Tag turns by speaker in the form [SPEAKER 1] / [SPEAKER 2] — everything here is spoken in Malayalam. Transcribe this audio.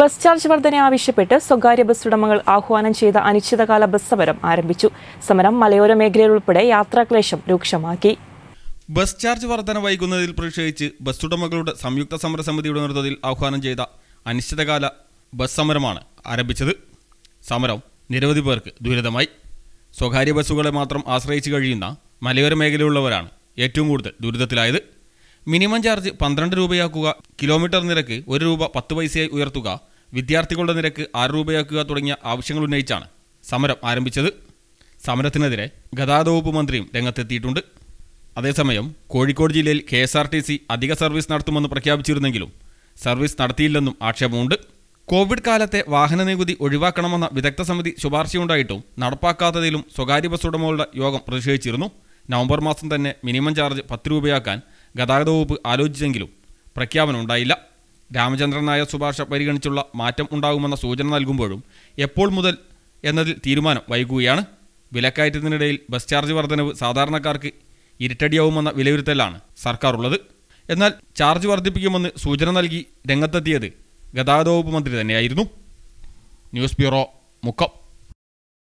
[SPEAKER 1] ബസ് ചാർജ് വർധന ആവശ്യപ്പെട്ട് സ്വകാര്യ ബസ് ഉടമകൾ ആഹ്വാനം ചെയ്ത അനിശ്ചിതകാല ബസ് സമരം ആരംഭിച്ചു സമരം മലയോര മേഖലയിൽ ഉൾപ്പെടെ യാത്രാക്ലേശം രൂക്ഷമാക്കി
[SPEAKER 2] ബസ് ചാർജ് വർധന വൈകുന്നതിൽ പ്രതിഷേധിച്ച് ബസ് ഉടമകളുടെ സംയുക്ത സമര സമിതിയുടെ നേതൃത്വത്തിൽ ആഹ്വാനം ചെയ്ത അനിശ്ചിതകാല ബസ് സമരമാണ് ആരംഭിച്ചത് സമരം നിരവധി പേർക്ക് ദുരിതമായി സ്വകാര്യ ബസ്സുകളെ മാത്രം ആശ്രയിച്ചു കഴിയുന്ന മലയോര മേഖലയിലുള്ളവരാണ് ഏറ്റവും കൂടുതൽ ദുരിതത്തിലായത് മിനിമം ചാർജ് പന്ത്രണ്ട് രൂപയാക്കുക കിലോമീറ്റർ നിരക്ക് ഒരു രൂപ പത്ത് പൈസയായി ഉയർത്തുക വിദ്യാർത്ഥികളുടെ നിരക്ക് ആറ് രൂപയാക്കുക തുടങ്ങിയ ആവശ്യങ്ങൾ ഉന്നയിച്ചാണ് സമരം ആരംഭിച്ചത് സമരത്തിനെതിരെ ഗതാഗത വകുപ്പ് മന്ത്രിയും രംഗത്തെത്തിയിട്ടുണ്ട് അതേസമയം കോഴിക്കോട് ജില്ലയിൽ K S R T C അധിക സർവീസ് നടത്തുമെന്ന് പ്രഖ്യാപിച്ചിരുന്നെങ്കിലും സർവീസ് നടത്തിയില്ലെന്നും ആക്ഷേപമുണ്ട് കോവിഡ് കാലത്തെ വാഹന നികുതി ഒഴിവാക്കണമെന്ന വിദഗ്ധ സമിതി ശുപാർശയുണ്ടായിട്ടും നടപ്പാക്കാത്തതിലും സ്വകാര്യ ബസ് ഉടമകളുടെ യോഗം പ്രതിഷേധിച്ചിരുന്നു നവംബർ മാസം തന്നെ മിനിമം ചാർജ് പത്ത് രൂപയാക്കാൻ ഗതാഗത വകുപ്പ് ആലോചിച്ചെങ്കിലും പ്രഖ്യാപനം ഉണ്ടായില്ല രാമചന്ദ്രൻ നായർ ശുപാർശ പരിഗണിച്ചുള്ള മാറ്റം ഉണ്ടാകുമെന്ന സൂചന നൽകുമ്പോഴും എപ്പോൾ മുതൽ എന്നതിൽ തീരുമാനം വൈകുകയാണ് വിലക്കയറ്റത്തിനിടയിൽ ബസ് ചാർജ് വർധനവ് സാധാരണക്കാർക്ക് ഇരട്ടടിയാവുമെന്ന വിലയിരുത്തലാണ് സർക്കാർ ഉള്ളത് എന്നാൽ ചാർജ് വർദ്ധിപ്പിക്കുമെന്ന് സൂചന നൽകി രംഗത്തെത്തിയത് ഗതാഗത വകുപ്പ് മന്ത്രി തന്നെയായിരുന്നു ന്യൂസ് ബ്യൂറോ മുക്കം